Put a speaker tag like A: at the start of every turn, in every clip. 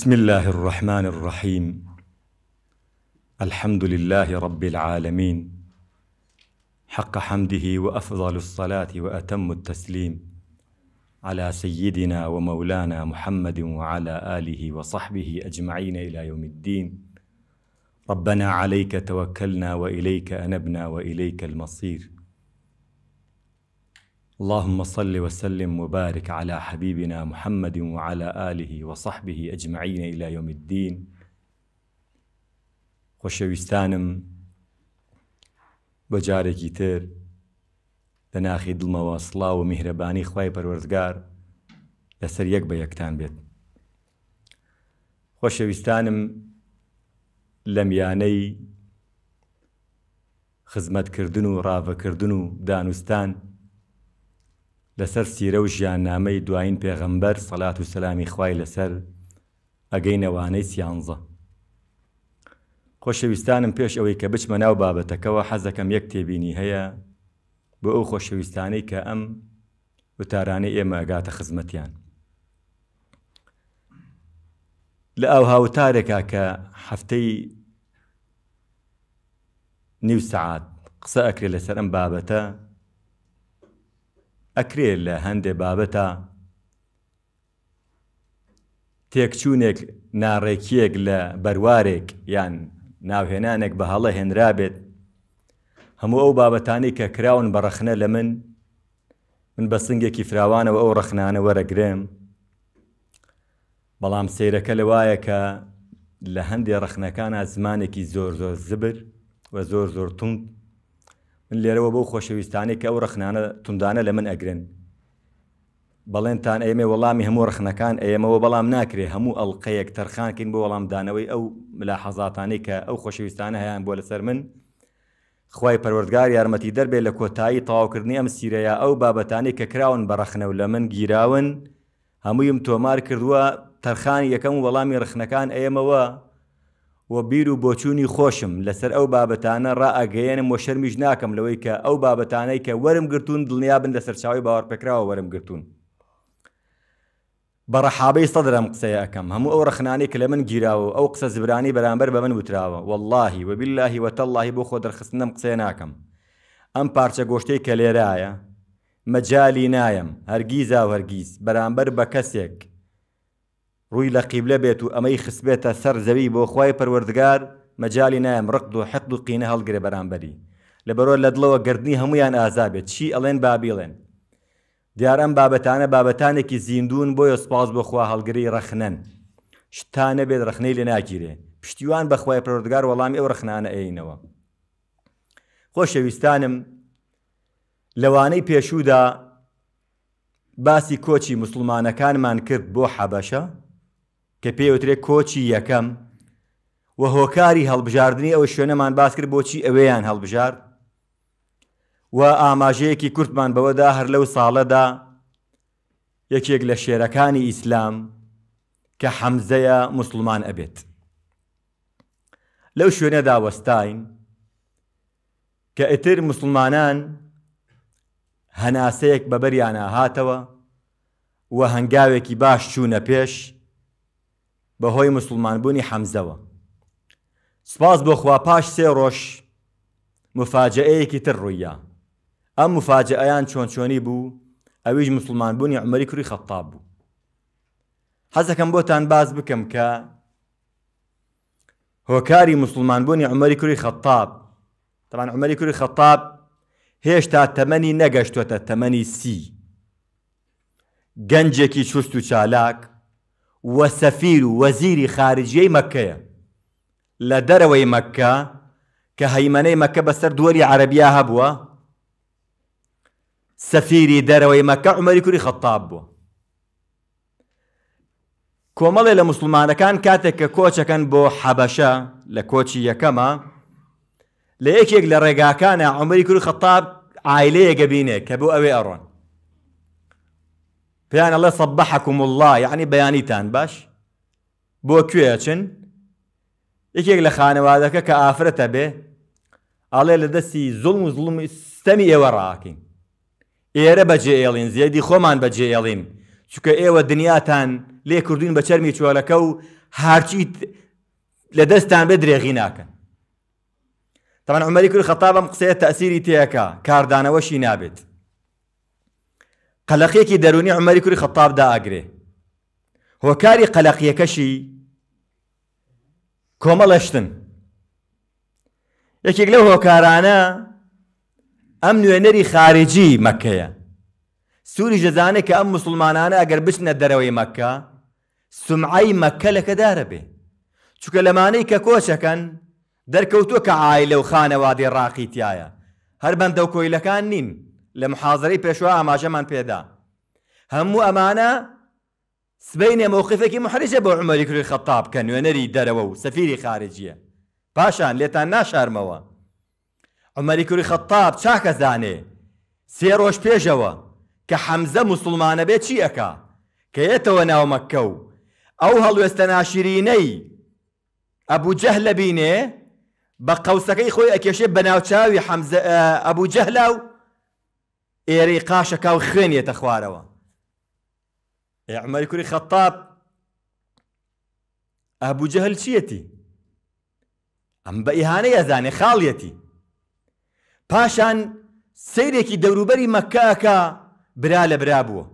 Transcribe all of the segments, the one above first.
A: بسم الله الرحمن الرحيم الحمد لله رب العالمين حق حمده وافضل الصلاه واتم التسليم على سيدنا ومولانا محمد وعلى اله وصحبه اجمعين الى يوم الدين ربنا عليك توكلنا واليك انبنا واليك المصير اللهم صل وسلم وبارك على حبيبنا محمد وعلى آله وصحبه أجمعين إلى يوم الدين خوشەویستانم بجاري كتير تر دلما وصلا ومهرباني خواي پروردگار لسر يك لەسەر بيت بە یەکتان بێت خۆشەویستانم لە میانەی خزمەتکردن و دانوستان لەسەر سیرە و ژیاننامەی دوایین پێغەمبەر سەلات و سەلامی خوای لەسەر ئەگەی نەوانەی سیانزە. خۆشەویستانم پێش ئەوەی کە بچمە ناو بابەتەکەەوە حەزەکەم یەک تێبینی هەیە بۆ ئەو خۆشەویستانەی کە ئەم وتارانەی ئێمە ئەگاتە خزمەتیان. لە ئەو هاوتارێکا کە هەفتەی نیو سعات قسە ئەکرێ لەسەر ئەم بابەتە ئەکرێ لە هەندێ بابەتە تێکچوونێک ناڕێکیەک لە بەروارێک یان ناوهێنانێک بە هەڵە هێنرا بێت هەموو ئەو بابەتانی کە کراون بە ڕەخنە لە من من بە سنگێکی فراوانەوە ئەو ڕەخنانە وەرەگرێم بەڵام سیرەکە لەوایە کە لە هەندێ ڕەخنەکانە زمانێکی زۆر زۆر زبر و زۆر زۆر تونند من لێرەوە بەو خۆشەویستانی کە ئەو ڕخنانە تندانە لە من ئەگرن بەڵێنتان ئێمە وەڵامی هەموو ڕخنەکان ئێمەوە بەڵام ناکرێ هەموو ئەڵلقەیەک تەرخانکەین بۆ وەڵامدانەوەی ئەو ملا حەزاتانی کە ئەو خۆشەویستانە هەیان بۆ لەسەر من خی پەروەردگار یارمەتی دەربێت لە کۆتایی تەواوکردنی ئەم سیرەیە ئەو بابەتانی کە کراون بەڕخنە و لە من گیراون هەموویم تۆمار کردووە تەرخانی یەکەم وەڵامی ڕخنەکان ئێمەوە وە بیر و بۆچوونی خۆشم لەسەر ئەو بابەتانە ڕائگەیەنم وە شەرمیش ناکەم لەوەی کە ئەو بابەتانەی کە وەرم گرتوون دڵنیا بن لە سەرچاوی باوەڕپێکراوە وەرم گرتوون. بەڕەحابەی سەدرم قسەیەەکەم هەموو ئەو رەخنانی کە لە من گیراوە ئەو قسە زبرانی بەرامبەر بە من وتراوە واللهی وبیلهی وتەلهی بۆ خۆ دەرخستنم قسێ ناکەم. ئەم پارچە گۆشتەی کە لێرایە، مەجای نایم هەرگیزا هەرگیز بەرامبەر بە کەسێک ڕووی لە قیبلە بێت و ئەمەی خستبێتە سەر زەوی بۆ خی پەروەردگار مەجای نایم ڕقد و حەقد و قینە هەڵگرێ بەرامبەری لە بەرۆ لە دڵەوە گردنی هەمویان ئازابێت چی ئەڵێن بابیڵێن دیارەم بابەتانە بابەتانێکی زیندون بۆیە سپاس بۆخوا هەڵگری ڕەخنەن شتانە بێت رەخنەی لێ ناگیرێ پشتیوان بەخوای پەروەردگار وەڵام ئێو رەخنانە ئەینەوە خۆشەویستانم لەوانەی پێشودا باسی کۆچی مسلمانەکانمان کرد بۆ حەبەشە کە پێوترێت کۆچی یەکەم و هۆکاری هەڵبژاردننی ئەوە شوێنەمان باس کرد بۆچی ئەوەیان هەڵبژار و ئاماژەیەکی کورتمان بەوەدا هەر لەو ساڵەدا یەکێک لە شێرەکانی ئیسلام کە حەمزەیە مسلمان ئەبێت لەو شوێنەدا وەستاین کە ئەتر مسلمانان هەناسەیەک بەبەریانە هاتەوە و هەنگاوێکی باش چوونە پێش بەهۆی مسلمانبوونی حەمزەوە سپاس بۆ خوا پاش سێ ڕۆژ مفاجەیەکی تر ڕوویە ئەم مفاجەیان چۆن چۆنی بوو ئەویش مسلمانبوونی عمەری کوری خەتاب بوو حەزەکەم بۆتان باز بکەم کە هۆکاری مسلمانبوونی عمەری کوری خەتاب تەوان عمەری کوری خەتاب هێشتا تەمەنی نەگەشتوتە تەمەنی سی گەنجێکی چوست و چالاک وەسەفیر و وەزیری خارجیەی مەکەیە لە دەرەوەی مەکە کە هەیمەەی مەکە بەسەر دووەری عەربیا هەبووە سەفیری دەرەوەی مەکە عمەری کوری خەتاب بووە کۆمەڵێ لە مسلمانەکان کاتێک کە کۆچەکەن بۆ حەبەشە لە کۆچی یەکەمە لە یەکێک لە ڕێگاکانە عمەری کوری خەتاب عیلەیە گەبینێ کە بۆ ئەوێ ئەڕۆن پێیان ئەڵێ سەبەحکم الله یعنی بەیانیتان باش بۆ کوێچن یەکێک لە خانەوادەکە کە ئافرەتە بێ ئەڵێ لە دەستی زڵم و زڵم ستەمی ئێوە ڕاکین ئێرە بەجێ ئێڵین زیێدی خۆمان بەجێ ئێڵین چکە ئێوە دنیاتان لێ کوردین بە چەرمی چۆلەکە و هارچیت لە دەستان بێ درێغی ناکەن تەمان عمەری کرد خەتابم قسەیە تەسیری تێەکە کاردانەوەشی نابێت قەلەقیەکی دەرونی عمەری کوری خەتابدا ئاگرێ هۆکاری قەلەقیەکەشی کۆمەڵەشتن یەکێک لەو هۆکارانە ئەم نوێنەری خارجی مەکەیە سووری دەزانێت کە ئەم مسلمانانە ئەگەر بچنە دەرەوەی مەکە سمعی مەکە لەکەدارە بێ چکە لەمانەی کە کۆچەکەن دەرکەوتووە کە ئایلە و خانەوادی ڕاقیتیایە هەر بەندە و کۆیلەکان نین لە محاضرەی پێشوا ئاماژەمان پێدا هەموو ئەمانە سبەی نێمەوقفێکی محریزە بۆ عمەری کوری خەتاب کە نوێنەری دەرەوە و سەفیری خارجیە پاشان لێتان ناشارمەوە عمەری کوری خەتاب چاکە زانێ سێ ڕۆژ پێشەوە کە حەمزە مسلمانە بێت چی ئەکا کە یێتەوە ناو مەکە و ئەو هەڵوێستە ناشرینەی ئەبوو جەه لەبینێ بە قەوسەکەی خۆی ئەکێشێ بە ناوچاوی ئەبوو جەهلا و ئێرەی قاشەکە و خوێنیێتە خوارەوە عمەری کوری خەتاب ئەبووجە هەلچیەتی ئەم بە ئیهانەی ئەزانێ خاڵیەتی پاشان سیرێکی دەوروبەری مەکەکە برا لە برا بووە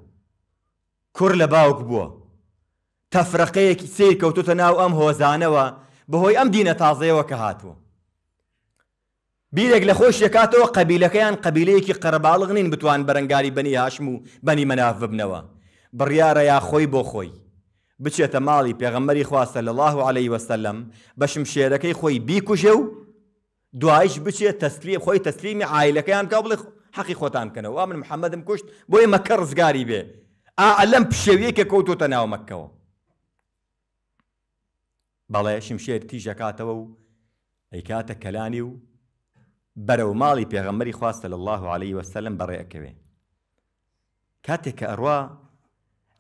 A: کوڕ لە باوک بووە تەفرەقەیەکی سیر کەوتوتە ناو ئەم هۆزانەوە بەهۆی ئەم دینە تازەیەوە کە هاتووە بیرێک لە خۆش دەکاتەوە قەبیلەکەیان قەبیلەیەکی قەرباڵغ نین بتوان بەرەنگاری بنی هاشم و بەنی مەناف ببنەوە بڕیاە یا خۆی بۆ خۆی بچێتە ماڵی پێغەمەری خواستە لە الله عليه وسلم بەشم شێرەکەی خۆی بیکوژێ و دوایش بچێت تەسللی خۆی تەسللیمی عیلەکەیان کا بڵێ حەقی خۆتان کەنەوە من محەممەدم کوشت بۆی مەکە ڕزگاری بێ ئالەم پشێویە کە کەوتۆتە ناو مەکەوە بەڵێ شمشێر تیژەکاتەوە و ئەیکاتە کەلانی و بەرەو ماڵی پێغەمەری خواستە لە الله عليه وسلم بەڕێەکەوێ کاتێک کە ئەڕوا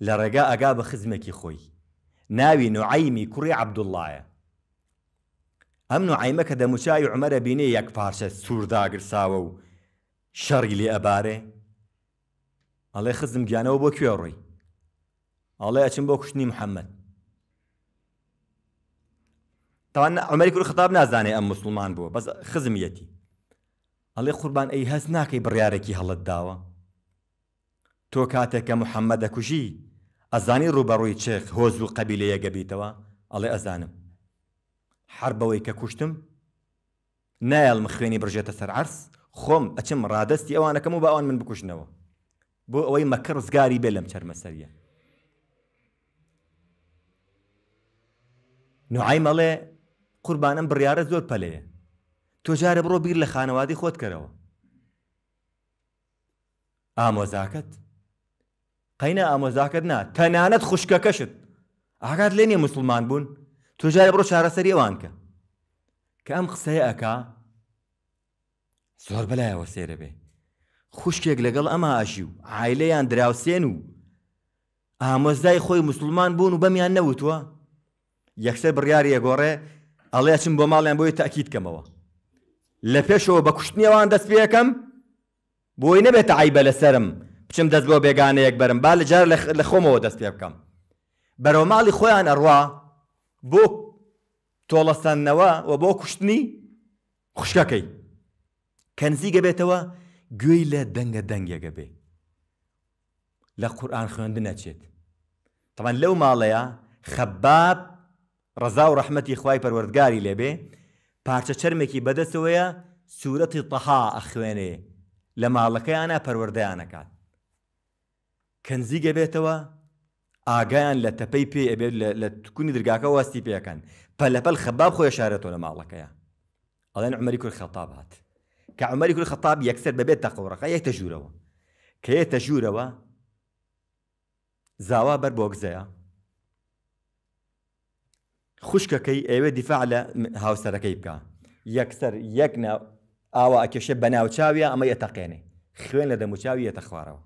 A: لە ڕێگا ئەگا بە خزمێکی خۆی ناوی نوعیمی کوڕی عەبدوڵایە ئەم نوعیمە کە دەموچاوی عمەرە بینێ یەک پارچە سوورداگرساوە و شەڕی لێ ئەبارێ ئەڵێ خزم گیانەوە بۆ کوێ ڕۆی ئەڵێ ئەچم بۆ کوشتنی محەممەد تاوان عمەری کوڕ خەتاب نازانێ ئەم مسلمان بووە بەس خزمیەتی ئەڵێ قوربان ئەی هەست ناکەی بڕیارێکی هەڵت داوە تۆ کاتێککە محەممەد دەکوژی ئەزانی ڕوبەڕووی چێخ هۆز و قەبیلەیە گەبیتەوە ئەڵێ ئەزانم هەر بەوەی کە کوشتم نایڵم خوێنی بژێتە سەر عرس خۆم ئەچم ڕادستی ئەوانەکەم و بە ئەوان من بکوشنەوە بۆ ئەوەی مەکە ڕزگاری بێ لەم چەرمەسەریە نوعای مەڵێ قوربانم بڕیاە زۆر پەلەیە تۆ جارە بڕۆ بیر لە خانەوادی خۆت کەرەوە ئامۆزاکەت قینە ئامۆزاکەت نا تەنانەت خوشکەکەشت ئاگات لێ نیە مسلمان بوون تۆ جارە بڕۆ چارەسەری ئەوان کە کە ئەم قسەیە ئەکا زۆر بەلایەوە سێرە بێ خوشکێک لەگەڵ ئەمە ئاشی و عیلەیان دراوسێن و ئامۆزدای خۆی مسلمان بوون و بەمیان نەوتوە یەکسەر بڕیاری یەگۆڕێ ئەڵێ چم بۆ ماڵیان بۆی تاکیت کەمەوە لە پێشەوە بە کوشتنیەوان دەست پێەکەم بۆی نەبێت عیبە لەسرم بچم دەست بۆ بێگانەیەک بەرم با لە جار لە خۆمەوە دەست پێ بکەم بەرەو ماڵی خۆیان ئەڕوا بۆ تۆڵەسەنەوە و بۆ کوشتنی خوشکەکەی کەنزیگە بێتەوە گوێی لە دەنگە دەنگێگە بێ لە قورآان خوێندن نەچێت تەمان لەو ماڵەیە خەباب ڕزا و ڕەحمەتی خی پەروەردگاری لێبێ پارچە چرمێکی بەدەستەوەیە سوورەتی تەها ئەخوێنێ لە ماڵەکەیانە پەروەردەیانەکات کەنزیگە بێتەوە ئاگایان لە تەپەی پێ ئەبێت لە تکونی درگاکە وەستی پێەکەن پەلەپەل خەباب خۆی شارێتەوە لە ماڵەکەیە ئەڵێن عمەری کورد خەتاب هات کە عمەری کورد خەتاب یەکسەر ببێت تەقڕەکە یەک تەژورەوە کە یە تەژورەوە زاوا بەر بۆگزەیە خوشکەکەی ئێوە دیفاع لە هاوسەرەکەی بکە یەکسەر یەکنە ئاوا ئەکێشە بەناوچاویە ئەمە یەتەقێنێ خوێن لە دەموچاوی یەتە خوارەوە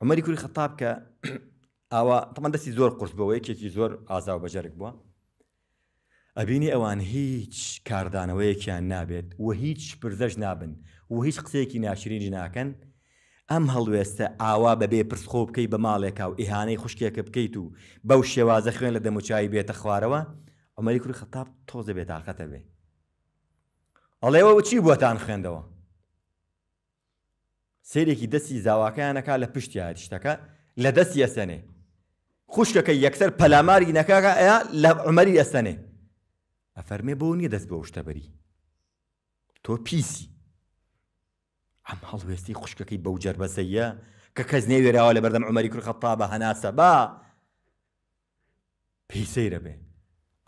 A: ئەمەری کوری خەتاب کە ئاوا تەمە دەستی زۆر قرس بەوە یەکێکی زۆر ئازااو بەجەرگ بووە ئەبینی ئەوان هیچ کاردانەوەیەکیان نابێت و هیچ پرزەش نابن و هیچ قسەیەکی ناشرینی ناکەن ئەم هەڵوێستە ئاوا بەبێ پرسخۆ بکەی بە ماڵێکا و ئیهانەی خوشکێکە بکەیت و بەو شێوازە خوێن لە دەموچایی بێتە خوارەوە ئەمەری کوری خەتاب تۆزە بێت تااقەتە بێ ئەڵێەوە چی بووەتان خوێندەوە سیرێکی دەستی زاواکەیانەکە لە پشتی هاریشتەکە لە دەستی ئەسەنێ خوشکەکە یەکسەر پەلاماری نەکەکە ئەیا لە عمەری ئەسەنێ ئەفەرمێ بۆ نیە دەست بە شتەبەری تۆ پیسی ئەم هەڵوێستی خوشکەکەی بەو جربەسەیە کە کەس نێوێراوە لە بەردەم عمەری کوخەتا بە هەناسە با پێی سەیرە بێ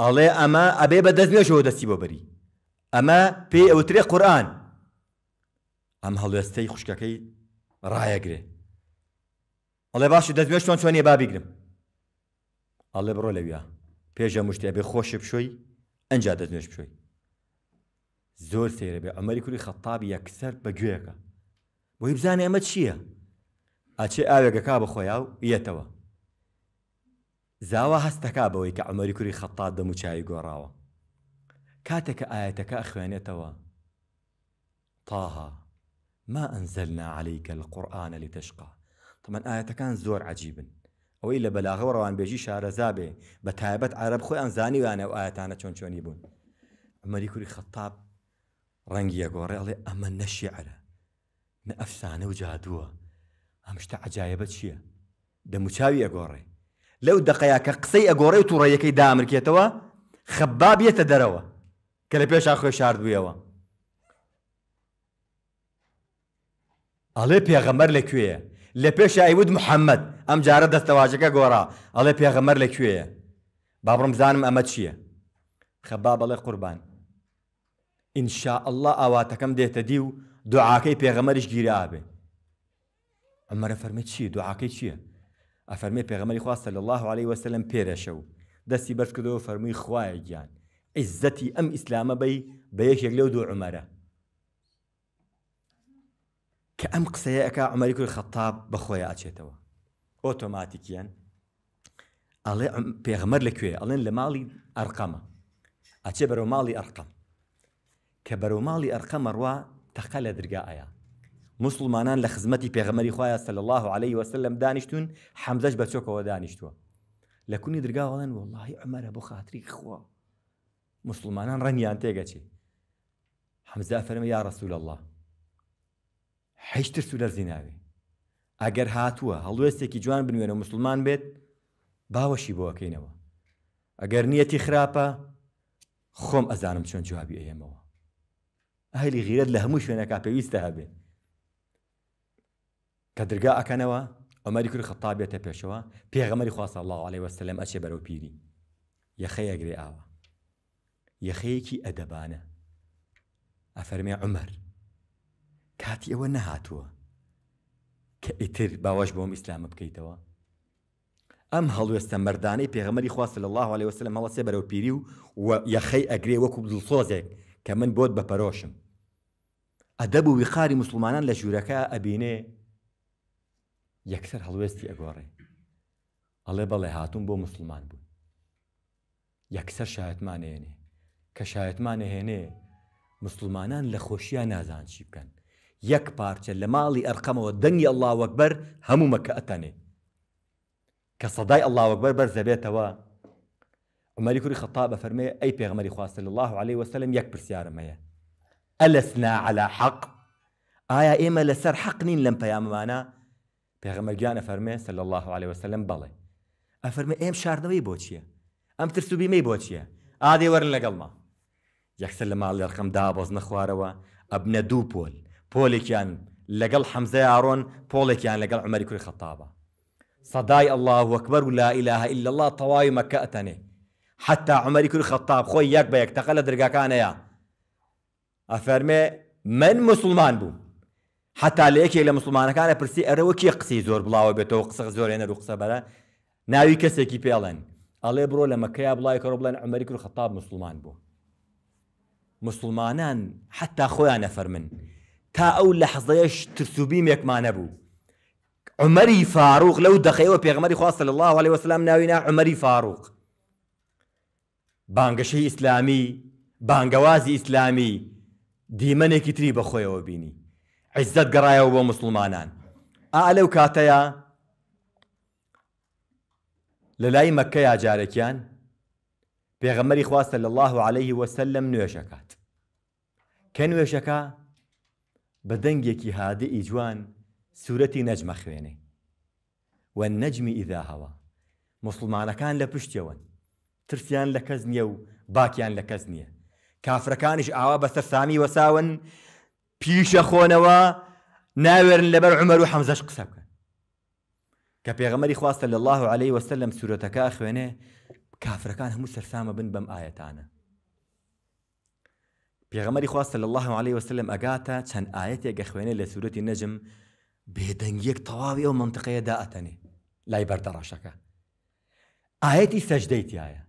A: ئەڵێ ئەمە ئەبێ بە دەستێشەوە دەستی بۆ بەری ئەمە پێی ئەوترێ قورآن ئەم هەڵوێستەی خوشکەکەی ڕایەگرێ ئەڵێ باشی دەستێ چۆن چۆنیە بابیگرم ئەڵێ بڕۆ لەویە پێشە مشتێ بێ خۆشی بشۆی ئەنج دەستێش بشۆی زۆر سێرە بێ ئەمریکوری خەتابی یەکسەر بەگوێەکە بۆی بزانێ ئەمە چییە؟ ئاچێ ئاوێگەکا بە خۆیاو یەتەوە. زاوا هەستەکا بەوەی کە ئەمەری کوری خەتات دەموچایی گۆڕاوە. کاتێککە ئاەتەکە ئەخوێنێتەوە. تاها ما ئەنزەلنا عليهیکە لە قورآانە لی تشقا تەمەەن ئاەتەکان زۆر عجیبن. ئەوەی لە وأن ڕوانبێژی شارەزابێ بە تایبەت عرب خۆی ئەنزانی وانە و ئاەتانە چۆن چۆنی بوون. ئەمەری کوری خەتاب ڕەنگیە گۆڕێ ئەڵێ ئەمە نەشیعرە نە ئەفسانە و جادووە ئەم شتە عجاایبە چییە؟ دەموچاوی ئەگۆڕێ لەو دقەیە کە قسەی ئەگۆڕی و تووڕەیەکەی دامرکێتەوە خەبا بێتە دەرەوە کە لە پێش ئاخۆی شاردوویەوە ئەڵێ پێغەمەر لەکوێیە لە پێش ئەیود محەممەد ئەم جارە دەستەواژەکە گۆڕا ئەڵێ پێغەمەر لەکوێیە بابڕم زانم ئەمە چییە خەبا بەڵێ قوربان ئینشاء الله ئاواتەکەم دێتە دی و دعاکەی پێغەمەریش گیرابێ ئەمەرە فەرمی چی دعاكي چییە؟ افرمي بيغمري خواه صلى الله عليه وسلم پێرەشە دستي دەستی كدو فرمي خواه جان عزتي ام اسلام بي بيش بە دو لەو كأم قصيه اكا ئەم قسەیە ئەک عمەری کوی خەتاب بەخۆی ئاچێتەوە ئۆتۆماتیکیان ئەڵێ پێغمەر لەکوێ ئەڵێن لە ماڵی ئەرقەمە ئەچێ بەرەو ماڵی ئەرقەم کە تەقە لە دررگایە مسلمانان لە خزمەتی پێغەمەری خخوایە سەل الله عليه وسلم دانیشتون حەمزەش بە چۆکەوە دانیشتووە لە کونی دررگاوەڵێن واللهی ئەمەرە بۆ خااتری خوا مسلمانان ڕەنیان تێگەچی حەمزە فەرمە یا ڕسوول الله حیشتر سو لەر زییناوی ئەگەر هاتووە هەڵوێستێکی جوان بنوێنە مسلمان بێت باوەشی بۆەکەینەوە ئەگەر نیەتی خراپە خۆم ئەزانم چۆن جوابی ئەێمەوە ئەهلی غیرت لە هەموو شوێنەکە پێویستە هەبێ کە درگا ئەکەنەوە ئەمەری کوور خەتابێتە پێشەوە پێغەمەری خواستە الله عليه وسلم ئەچێ بەرەو پیری یەخەیەگرێ ئاوە یەخەیەکی ئەدەبانە ئەفەرمێ عمەر کاتی ئەوە نەهاتووە کە ئیتر باوەش بۆم ئیسلامە بکەیتەوە ئەم هەڵوێستە مەردانەی پێغەمەری خواستە لە الله عليه وسلم هەڵەسێ بەرەو پیری و یەخەی ئەگرێ وەکو دڵسۆزێک کە من بۆت بەپەرۆشم ئەدەب و ویخاری مسلمانان لە ژوورەکە ئەبینێ یەکسەر هەڵوێستی ئەگۆڕێ ئەڵێ بەڵێ هاتون بۆ مسلمان بوون یەکسەر شایەتمانێنێ کە شایەتمانەهێنێ مسلمانان لە خۆشییان نازان چی بکەن یەک پارچە لە ماڵی ئەرقەمەوە دەنگی ئەللاوەکبەر هەموو مەکە ئەتەنێ کە سەدای ئەللاوەکبەر بەرزەبێتەوە عمەری کوری خەتا بە فەرمێ ئەی پێغمەری خواستە لە الله عليه وسلم یەک پرسیارمەیە ألسنا على حق ئایا آية لسر حق نين لم لەم مانا پێغەمە جان فەرمێ صلى الله عليه وسلم بەڵێ ام ترسو شاردنەوەی مي چییە؟ ئەم ترسوبیمەی بۆ چییە؟ ئادێ وەرن لەگەڵما یەکسەر لە ماڵ و دابز دو ئەبنە دوو پۆل پۆلێکیان حمزه حەمزە ئارۆن پۆڵێکیان لەگەڵ عمەری کوری خطابه سەدای الله وەکبەر و لا ئیلاه إلا الله تەواوی مەکە ئەتەنێ حتا عمەری کوری خەتاب خۆی یەک بە یەک تەقە لە دەرگاکانەیە ئەفەرمێ من مسلمان بووم حتا لە یەکێک لە مسلمانەکانە پرسی ئەرەوە کی قسی زۆر بڵاوە بێتەوە قسە زۆرێنەر و قسە بەرە ناوی کەسێکی پێڵێن ئەڵێ بڕۆ لە مەکەیا بڵای کەڕۆ بڵێن ئەمریک و خەتاب مسلمان بوو مسلمانان حتا خۆیان نەفەرمن تا ئەو لە حەزەیەش ترسوبی مێکمانە بوو عمەری فاروق لەو دەخەوە پێغمەری خواستە لە الله عليه وسلام ناوینا عمەری فاروق بانگەشەی ئیسلامی بانگەوازی ئیسلامی دیمەنێکی تری بەخۆیەوە بینی عیزت گەڕایەوە بۆ مسلمانان ئا لەو کاتەیە لە لای مەکەیا جارێکیان پێغەمەری خواستە لە الله عليه وسلم نوێشەکات کە نوێشەکە بە دەنگێکی هادئی جوان سوورەتی نەجمە خوێنێ و نەجمی ئیدا هەوە مسلمانەکان لە پشتەوەن ترسیان لە کەس نییە و باکیان لە کەس نییە کافرەکانیش ئاوا بەسەر سامی وەساون پیشە خۆنەوە ناوێرن لەبەر عمەر و حەمزەش قسە بکەن کە پێغەمەری خواستە لە الله عليه وسلم لەم سوورەتەکە خوێنێ کافرەکان هەموو سەرسامە بن بەم ئاەتانە پێغەمەری خواستە لە الله عليه وسلم ئەگاتە چەند ئاەتێکگە خوێنێ لە سوورەتی نەجم بێدەنگیەک تەواوی ئەو منتقەیە داەتەنێ لای بەردەڕاشەکە ئاەتی سەجدەیتیایە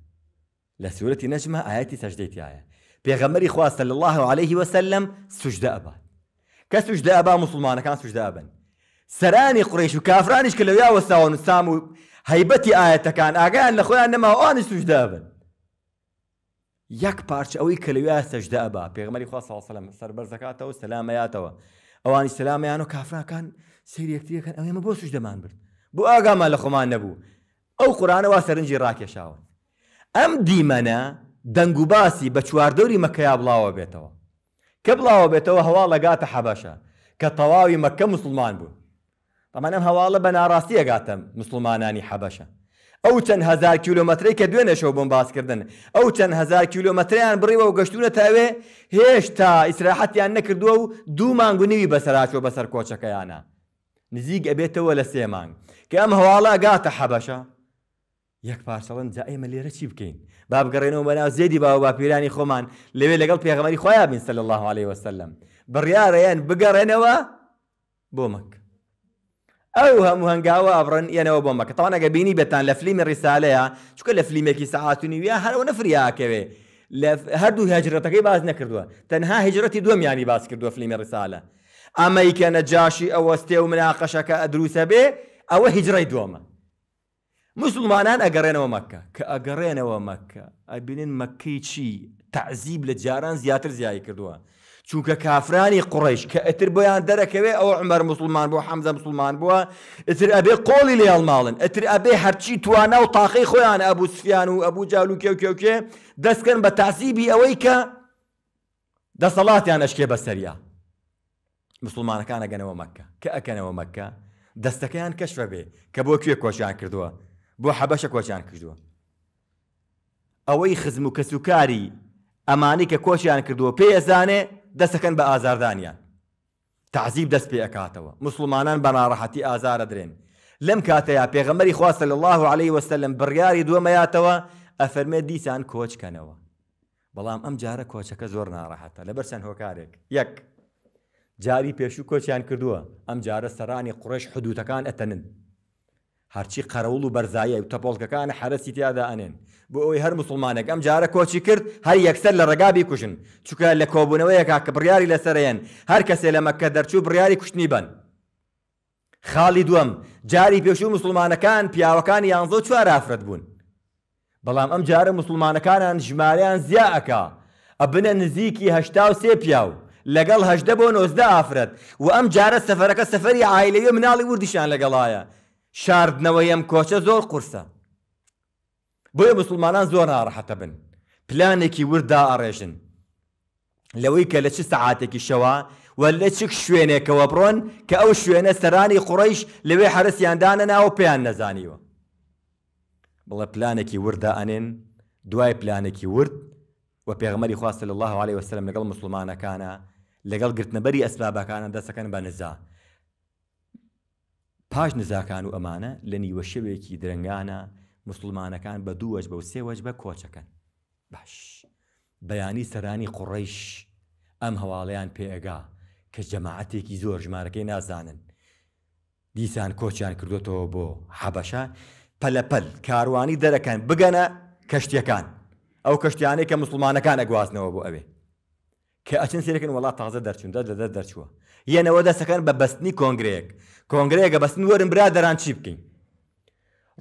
A: لە سوورەتی نەجمە ئاەتی سەجدەیتیایە پێغەمەری خوا صلی الله عليه وسلم ابا ئەبا کە سوجدە ئەبا مسلمانەکان سوجدە ئەبن سەرانی قڕیش و کافرانیش کە وساون سامو سام و هەیبەتی ئاەتەکان ئاگیان لە خۆیان نەماوانی سوجدە ئەبن یەک پارچ او کە لەویا سەجدە ابا پێغەمەری خوا صلی الله عليه وسلم سەر بەرزەکاتەوە سەلامەیاتەوە ئەوانی سەلامیان و کافراکان سری یەکتریەکەن ئەوێمە بۆ سوجدەمان برد بۆ ئاگامان لە خۆمان نەبوو ئەو قورانەوە سەرنجی ڕاکێشاون ئەم دیمەنە دەنگ و باسی بە چواردەوری مەکەیا بڵاوە بێتەوە کە بڵاوە بێتەوە هەواڵ لەگاتە حەبەشە کە تەواوی مەکە مسلمان بوو تەمانەم هەواڵە بە ناڕاستیەگاتە مسلمانانی حەبەشە ئەو چەند هزار کیلومتری کە دوێنەشەوە بۆم باسکردن ئەو چەند هزار کیلومتریان بڕیوە و گەشتونە تاوێ هێشتا ئیسراحەتیان نەکردووە و دوو مانگونیوی بەسەراچۆ بەسەر کۆچەکەیانە نزیک ئەبێتەوە لە سێ مانگ کە ئەم هەواڵە گاتە حەبەشە یەک پارسەڵند جا ئێمە لێرە چی بکەین با بگەڕێنەوە بەناو زێدی باوە باپیرانی خۆمان لەوێ لەگەڵ پێغەمەری خۆیان بین سەل الله عليه وسلم بڕیارەیان بگەڕێنەوە بۆ مەک ئەو هەموو هەنگاوە ئەڕن یەنەوە بۆ مەکە تاوانەگە بینی بێتان لە فلیمی ڕیساالەیە چکە لە فلیمێکی سەعاتونی وە هەرەوە نەفریاکەوێ هەردوو هەجرەتەکەی باز نەکردووە تەنها هجرەتی دووەمیانی باز کردووە فلیمی ڕیساالە ئەمەیکە نەجاشی ئەوەستێ و مناقەشەکە ئەدروسە بێ ئەوە هیجرەی دووەمە مسلمانان ئەگەڕێنەوە مەکە کە ئەگەڕێنەوە مەکە ئەبینن مەکەی چی تعزیب لە جاران زیاتر زیایی کردووە چونکە کافرانی قڕیش کە ئەتر بۆیان دەرەکەوێ ئەوە عمەر مسلمان بووە حەمزە مسلمان بووە ئتر ئەبێ قۆڵی لێڵ ماڵن ئەتر ئەبێ هەرچی توانە و تاقی خۆیان ئەبوو سفیان و ئەبوو جاالو کێوکێوکێ دەستکەن بە تاسیبی ئەوەی کە دەسەڵاتیان ئەشکێ بەسەریا مسلمانەکان ئەگەنەوە مەکە کە ئەکەنەوە مەکە دەستەکەیان کەشفە بێ کە بۆ کوێ کۆشیان کردووە بۆ حەبەشە کۆچیان کردووە ئەوەی خزم و کەسوکاری ئەمانی کە کۆچیان کردووە پێزانێ دەسەکەن بە ئازاردانیان تعزیب دەست پێ ئەکاتەوە مسلمانان بە ناڕەحەتی ئازارە درێن لەم کاتەیە پێغەمەری خواستە لە الله عليه وسلم بڕیاری دووەمەیاتەوە ئەفەرمێ دیسان کۆچکەنەوە بەڵام ئەم جارە کۆچەکە زۆر ناڕەحەتە لە بەرچەند هۆکارێک یەک جاری پێشوو کۆچیان کردووە ئەم جارە سەرانی قڕش حدووتەکان ئەتەنن هەرچی قەرەوڵ و بەرزایە و تەپۆڵکەکانە حرەسی تیادا ئەنێن بۆ ئەوی هەر مسلمانێک ئەم جارە کۆچی کرد هەر یەکسەر لە ڕگابی کوژن چکە لە کۆبوونەوەیەکا کە بڕیاری لەسەرەیەن هەر کەسێ لە مەکە دەرچوو بڕیاری کوشتنی بن. خاڵی دووەم جاری پێشوو مسلمانەکان پیاوەکان یانزۆ چوار ئافرەت بوون. بەڵام ئەم جارە مسلمانەکانان ژمارەیان زیاعەکە ئەبنە نزیکی هەشتا و سێ پیاو لەگەڵ هەشدە بۆ نۆزدە ئافرەت و ئەم جارە سەفەرەکە سەفری عیلەیە مناڵی وردیشان لەگەڵایە شاردنەوەی ئەم کۆچە زۆر قورسە بۆیە مسلمانان زۆر ناڕەحەتە بن پلانێکی وردا ئەڕێژن لەوەی کە لە چ سەعاتێکی شەوە وە لە چک شوێنێکەوە بڕۆن کە ئەو شوێنە سەرانی قوڕیش لەوێ حرسیاندانە ناوە پێیان نەزانیوە بڵە پلانێکی وردا ئەنێن دوای پلانێکی ورد و پێغمەری خواست لە الله عليه وسلم لەگەڵ مسلمانەکانە لەگەڵ گرتنەبەری ئەسبابەکانە دەسەکەن بە نزا پاش نزاکان و ئەمانە لە نیوە شەوێکی درنگانە مسلمانەکان بە دووەج بە و سێوەج بە کۆچەکەن باش بەیانی سەرانی قوڕیش ئەم هەواڵەیان پێئگا کە جەماعەتێکی زۆر ژمارەکەی نازانن دیسان کۆچیان کردوێتەوە بۆ حەبەشە پەلەپەل کاروانی دەرەکەن بگەنە کەشتیەکان ئەو کەشتیانەی کە مسلمانەکان ئەگواستنەوە بۆ ئەوێ کە ئەچن سێرەکەن وڵات تازە دەرچوون دە لەدە دەرچووە یەنەوە دەسەکەن بە بەستنی کۆنگرەیەک کۆنگرەیەگە بەستن وەرم برادەران چی بکەین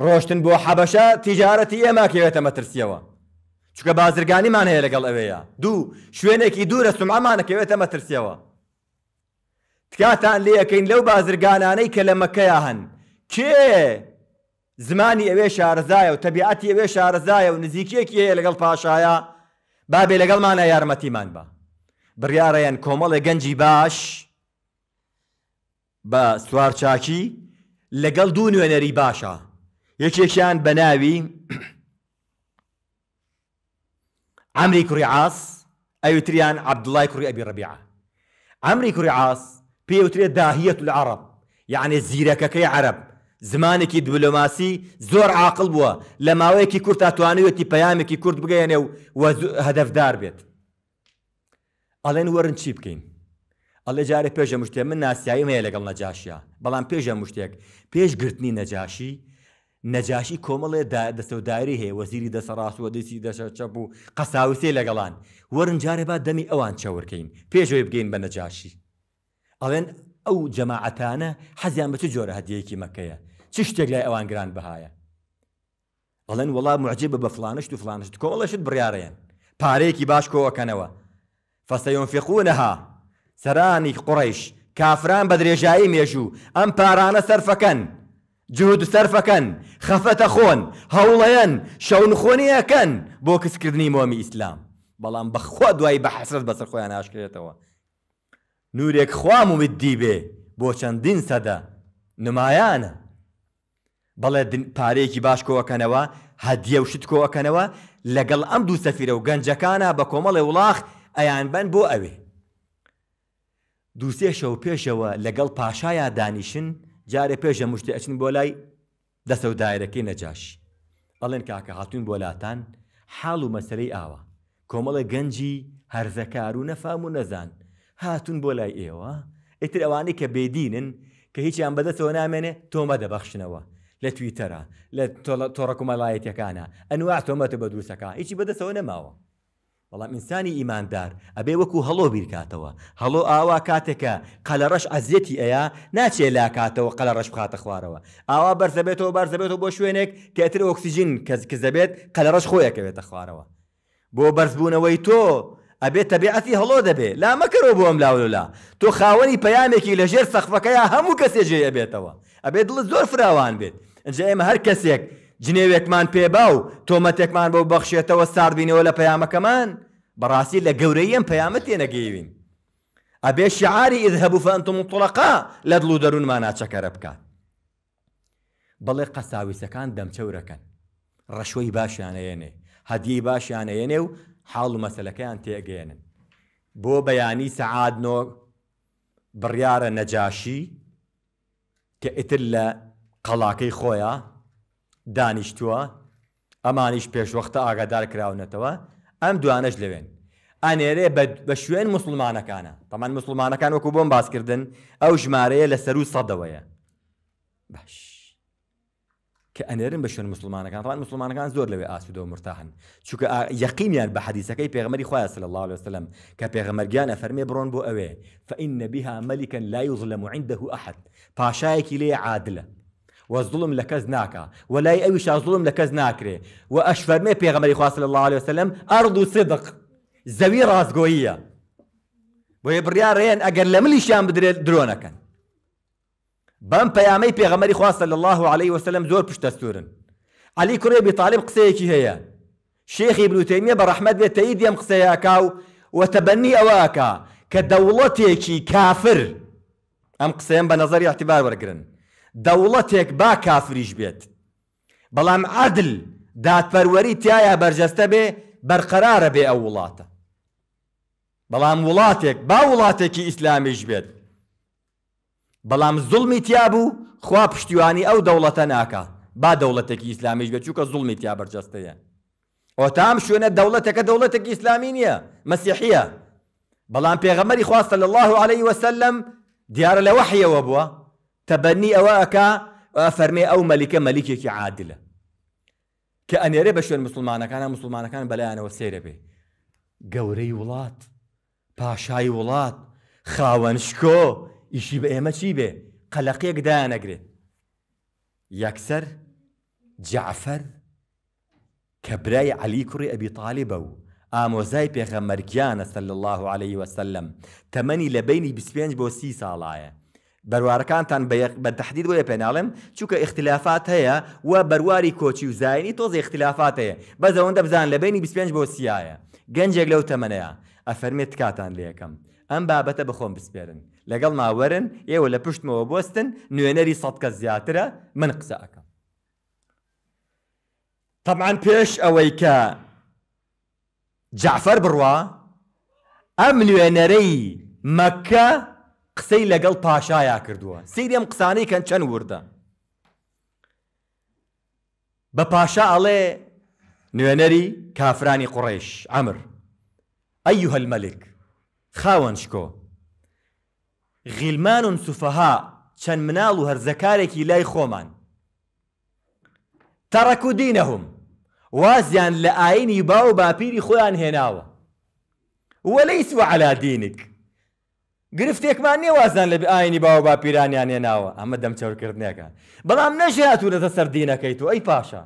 A: ڕۆشتن بۆ حەبەشە تیجارەتی ئێماکەوێتە مەترسیەوە چکە بازرگانیمان هەیە لەگەڵ ئەوەیە دوو شوێنێکی دوورە سومامانەکەوێتە مەترسیەوە تکاتان لێەکەین لەو بازرگانانەی کە لە مەکەیە هەن کێ زمانی ئەوێ شارەزایە و تەبیعەتی ئەوێ شارەزایە و نزیکیەکی هەیە لەگەڵ پاشایە بابێ لەگەڵمانە یارمەتیمان بە بڕیارەیەن کۆمەڵێ گەنجی باش بە سوارچاکی لەگەڵ دوو نوێنەری باشە یەکێکیان بە ناوی ئەمری کوڕی عاس ئەوتریان عبدڵای کوڕی ئەبی ڕبیع ئەمری کوڕی عاس پێوترێت داهیەت لە عرب یعنی زیرەکەەکەی عرب زمانێکی دیبلۆماسی زۆر عاقل بووە لە ماوەیەکی کورت تاتوانوێتی پەیامێکی کورد بگەێنێ و هەدەفدار بێت ئەڵێن وەرن چی بکەین ئەڵێ جارێ پێشە مشتێ من ناسیاییم هەیە لەگەڵ نەجاشە بەڵام پێشە مشتێک پێشگرتنی نەجاشی نەجاشی کۆمەڵێ دەسەوداری هەیە وەزیری دەسەڕاستوە دەسی دەشەچە بوو قەساوسێ لەگەڵان وەرن جارێ با دەمی ئەوان چاورکەین پێشەوەی بگەین بە نەجاشی ئەڵێن ئەو جەماعەتانە حەزیان بە چ جۆرە هەدیەکی مەکەیە چ شتێک لای ئەوان گران بەهایە ئەڵێن وڵا معجبە بە فلانشت و فلانشت کۆڵەشت بڕارەیەن پارەیەکی باش کۆەکەنەوە فەسەیۆن فێقونەها سەرانی قڕیش کافران بە درێژایی مێژوو ئەم پارانە سەرفەکەن جود سەرفەکەن خەفەتە خۆن هەوڵەیەن شەونخۆنیەکەن بۆ کەسکردنی مۆمی ئیسلام بەڵام بەخوا دوای بە حەسرت بەسەر خۆیان ئاشکرێتەوە نورێک خوام ومددی بێ بۆ چەندین سەدە نمایانە بەڵێ پارەیەکی باشکۆەکەنەوە هەدیە و شتکۆەکەنەوە لەگەڵ ئەم دوو سەفیرە و گەنجەکانە بە کۆمەڵی وڵاخ ئەیان بەن بۆ ئەوێ دووسێ شەو پێشەوە لەگەڵ پاشایە دانیشن جارێ پێشە مشتی ئەچن بۆ لای دەسە دایرەکەی نەجاش ئەڵێن کاکە هاتوون بۆلاتان حاڵ و مەسلەی ئاوە کۆمەڵە گەنجی هەرزەکار و نەفام و نەزان هاتون بۆ لای ئێوە ئیتر ئەوانەی کە بێدینن کە هیچیان بەدەتەوە نامێنێ تۆمە دەبەخشنەوە لە تویتەرە لە تۆڕەکومەڵایەتەکانە ئەنووا تۆمەتە بە دووسەکە هیچی بەدەسەوە نەماوە بەڵام ئینسانی ئیماندار ئەبێ وەکو هەڵۆ بیرکاتەوە هەڵۆ ئاوا کاتێکە قەلە ڕەش ئەزیەتی ئەیە ناچێ لا کاتەوە قەلە ڕەش بخاتە خوارەوە ئاوا بەرزەبێتەوە بەرزەبێتەوە بۆ شوێنێک کەتر ئۆکسسیژین کەس کزەبێت قەلە ڕەش خۆیەکەوێتە خوارەوە بۆ بەرزبوونەوەی تۆ ئەبێت تەبیعەتی هەڵۆ دەبێ لا مەکەەوە بۆم لاولولا تۆ خاوەنی پەیامێکی لەژێر سەخفەکەی هەموو کەسێژێ ئەبێتەوە ئەبێت دڵ زۆر فراوان بێت ئەجا ئێمە هەر کەسێک جنێوێکمان پێبا و تۆمەتێکمان بۆ بەخشێتەوە ساردبینەوە لە پەیامەکەمان بەڕاستی لە گەورەی ئەم پەیامە تێنەگەیوین ئەبێ شعاری ئذهبوو فەنتم مطڵقا لە دڵ و دەروونمان ناچەکەرە بکات بەڵێ قەساویسەکان دەمچەورەکەن ڕەشوەی باشیانەیەنێ هەدیی باشیانەیەنێ و حاڵ و مەسلەکەیان تێگەێنن بۆ بەیانی سەعاد نۆ بڕیارە نەجاشی کە ئیتر لە قەڵاکەی خۆیە دانیشتووە ئەمانیش پێشوەختە ئاگادار کراونەتەوە ئەم دوانەش لەوێن ئەنێرێ بە شوێن مسلمانەکانە تەمان مسلمانەکان وەکو بۆم باسکردن ئەو ژمارەیە لە سەر و سەدەوەیە باش کە ئەنێرن بە شوێن مسلمانەکان ڕان مسلمانەکان زۆر لەوێ ئاسوودە و مرتاحن چونکە یەقینیان بە حەدیسەکەی پێغمەری خۆیان سل الله وسلم کە پێغەمەرگیانە فەرمێ بڕۆن بۆ ئەوێ فەئین نەبیها مەلیکن لا یوزلە معینده ئەحد پاشایەکی لێ عادلە وظلم لكز ناكا ولا يأويش ظلم لكز ناكري وأشفر مي بيغمري خواه صلى الله عليه وسلم أرض صدق زوي راس قوية ويبريا رين أقل لملي شام بدري درونكا بام بيامي بيغمري خواه صلى الله عليه وسلم زور بشتا سورن علي كريب طالب قصيكي هي شيخ ابن تيمية برحمة تأيد يم قصيكا وتبني أواكا كدولتيكي كافر أم قصيم بنظري اعتبار ورقرن دەوڵەتێک با کافریش بێت بەڵام عادل دادپەروەری تایە بەرجەستە بێ بەرقەرارە بێ ئەو وڵاتە بەڵام وڵاتێک با وڵاتێکی ئیسلامیش بێت بەڵام زڵمی تیا بوو خوا پشتیوانی ئەو دەوڵەتە ناکات با دەوڵەتێکی ئیسلامیش بێت چووکە زوڵمی تیا بەرجەستەیە ئۆتام شوێنە دەوڵەتەکە دەوڵەتێکی ئیسلامی نییە مەسیحیە بەڵام پێغەمەری خواستە لە الله عليه وسلم دیارە لە وحیەوە بووە تبني أواك وأفرمي أو ملك ملكك عادلة كأن يري بشوين مسلمانا كان مسلمانا كان بلا أنا وسير به قوري ولات باشاي ولات خاونشكو إشي بأيما شي به قلقيك دانا قري يكسر جعفر كبراي علي كري أبي طالب أو آموزاي بيغمر كيانا صلى الله عليه وسلم تمني لبيني بسبينج بو سي صالايا بەروارەکانتان بە تهدید وە پێناڵم چووکە اختلافات هەیە و بەرواری کۆچی و زایانی تۆز اختلافات هەیە بەزەوەن دەبزان لە بینی 25 بۆ سیایە گەنجێک لەو تەمەەیە ئەفەرمێت کاتان لە یەکەم ئەم بابەتە بخۆم بسپێرن لەگەڵ ماوەرن ئێوە لە پشتمەوە بستن نوێنەری سەدکە زیاترە من قسەکەم تەمان پێش ئەوەی کە جعفەر بڕوا ئەم نوێنەرەی مەکە قسەی لەگەڵ پاشایە کردووە سیریم قسانەی کەن چەند وردە بە پاشا ئەڵێ نوێنەری کافرانی قڕێش ئەمر ئەی هەلمەلک خاوەن شکۆ غیلمان و سوفەها چەند مناڵ و هەرزەکارێکی لای خۆمان تەڕەکو دینەهم وازیان لە ئاینی با و باپیری خۆیان هێناوە وەلیسوە علا دینک گرفتێکمان نێوازان لە ئاینی باوە باپیرانیان هێناوە ئەمە دەم چاورکردنەکە بەڵام نەژاتورەتە سەردینەکەی تو ئەی پاشا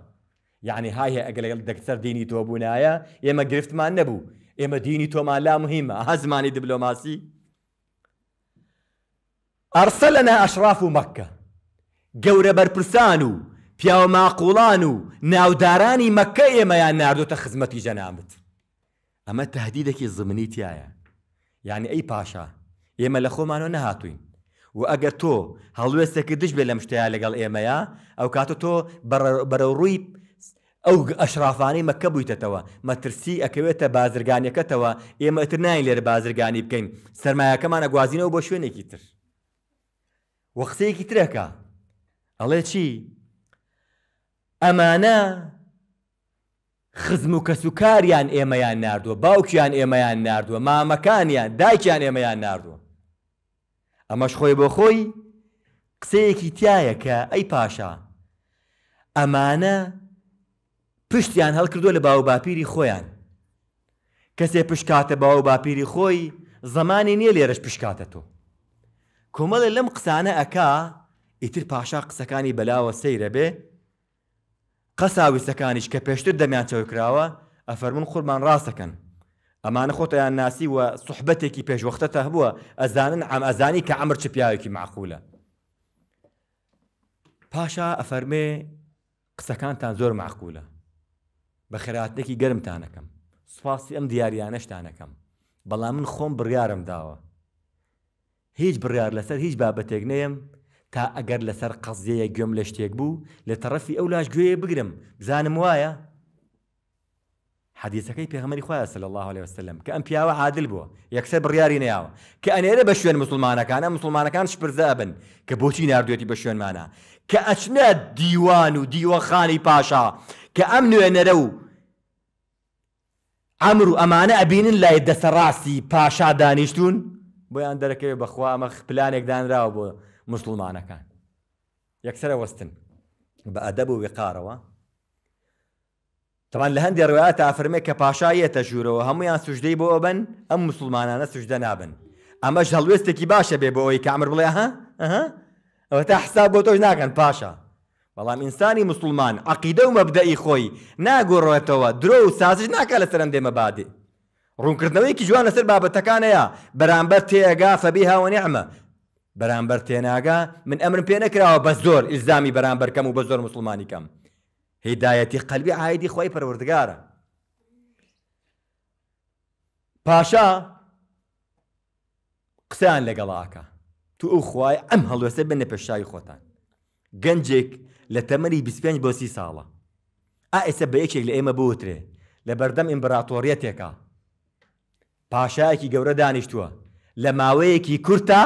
A: یعنی هاهەیە ئەگەل لەگەڵ دەکسەر دینی تۆ بوونایە ئێمە گرفتمان نەبوو ئێمە دینی تۆمان لا مهمە هەزمانی دیبلۆماسی ئەرسە لەنا ئەشراف و مەککە گەورە بەرپرسان و پیاوە ماقوڵان و ناودارانی مەکە ئێمەیان نردۆتە خزمەتی جەنامت ئەمە تهدیدێکی زمنی تایە یعنی ئەی پاشا ئێمە لە خۆمانەوە نەهاتوین و ئەگەر تۆ هەڵوێستێکی دش بێ لەم شتەیە لەگەڵ ئێمەیە ئەو کاتە تۆ بەرەڕووی ئەو ئەشرافانەی مەکە بوویتەوە مەترسی ئەکەوێتە بازرگانیەکەتەوە ئێمە ئەتر ناین لێرە بازرگانی بکەین سرمایەکەمانە گوازینەوە بۆ شوێنێکی تر وەخسەیەکی ترەکە ئەڵێ چی؟ ئەمانە خزم و کەسوکاریان ئێمەیان نردووە باوکیان ئێمەیان نردووە مامەکانیان دایکیان ئێمەیان نردووە ئەمەش خۆی بۆ خۆی قسەیەکی تایە کە ئەی پاشا ئەمانە پشتیان هەڵکردووە لە باو باپیری خۆیان کەسێ پشکاتە باو باپیری خۆی زمانی نییە لێرەش پشکاتە تۆ کۆمەڵە لەم قسانە ئەکا ئیتر پاشا قسەکانی بەلاوە سەیرە بێ قەساویستەکانیش کە پێشتر دەمیان چاوکراوە ئەفەرمون قوربان ڕاستەکەن ئەمانە خۆتیان ناسی و سوحبەتێکی پێشوەختەتە هەبووە ئەزانن ئەم ئەزانی کە ئەمر چ پیاوێکی معقولە پاشا ئەفەرمێ قسەکانتان زۆر معقولە بە خێراتێکی گەرمتانەکەم سوپاسی ئەم دیاریانەشتانەکەم بەڵام من خۆم بڕیارم داوە هیچ بڕیار لەسەر هیچ بابەتێک نەیەم تا ئەگەر لەسەر قەزیەیە گوێم لە شتێک بوو لە تەرەفی ئەو لاش گوێیە بگرم بزانم وایە حەدیسەکەی پێغەمەری خۆیان سەل الله عليه وسلم کە ئەم پیاوە عادل بووە یەکسەر بڕیاری نەیاوە کە ئەنێرە بە شوێن مسلمانەکانە مسلمانەکان شپرزە بن کە بۆچی نردوێتی بە شوێنمانە کە ئەچنە دیوان و دیوەخانی پاشا کە ئەم نوێنەرە و ئەمر و ئەمانە ئەبینن لای دەسەڕاستی پاشا دانیشتون بۆیان دەرەکەوێ بەخوا ئەمە پلانێک دانراوە بۆ مسلمانەکان یەکسرە وەستن بە ئەدەب و وقارەوە تەوان لە هەندی ڕوایە تافرمێ کە پاشایەتە ژوورەوە هەمویان سوژدەی بۆ ئەوبن ئەم مسلمانانە سوژدە نابن ئەمەش هەڵوێستێکی باشە بێ بۆ ئەوی کامر بڵێ ها ئەوە تا حساب بۆ تۆش ناکەن پاشا بەڵام ئینسانی مسلمان عقیدە و مەبدەی خۆی ناگۆڕێتەوە درۆ و سازش ناکە لە سەرم دێمە بادی ڕوونکردنەوەیکی جوان لەسەر بابەتەکانەیە بەرامبەر تێگا فەبی هاوەنیعمە بەرامبەر تێناگا من ئەمرم پێ نەکراوە بە زۆر ئیلزامی بەرامبەرکەم و بە زۆر مسلمانیکەم هیدایەتی قەلبی ئاهدی خۆی پەروەردگارە پاشا قسەیان لەگەڵاکە تو ئەو خوای ئەم هەڵوێسە بنە پێشایی خۆتان گەنجێک لە تەمەری 25 بۆ سی ساڵە ئا ئێستا بە یەکێک لە ئێمە بوترێ لە بەردەم ئیمپراتۆریەتێکە پاشایەکی گەورە دانیشتووە لە ماوەیەکی کورتا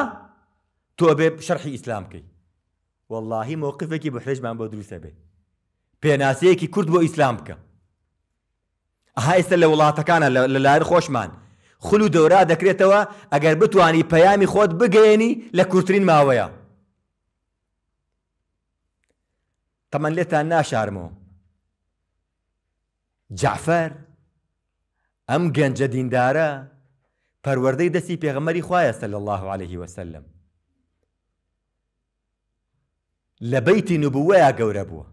A: تۆ بێ شەرحی ئیسلام بکەی واللهی مۆقفێکی بەحرێژمان بۆ دروستە بێ پێناسەیەکی کورد بۆ ئیسلام بکە ئەها ئێستا لە وڵاتەکانە لە لار خۆشمان خول و دەورا دەکرێتەوە ئەگەر بتانی پەیامی خۆت بگەێنی لە کورتترین ماوەیە تەمەەن لێتان ناشارمەوە جعفەر ئەم گەنجە دیندارە پەروەردەی دەستی پێغەمەری خوایە سەل الله عليه وسلم لە بەیتی نوبووەیە گەورە بووە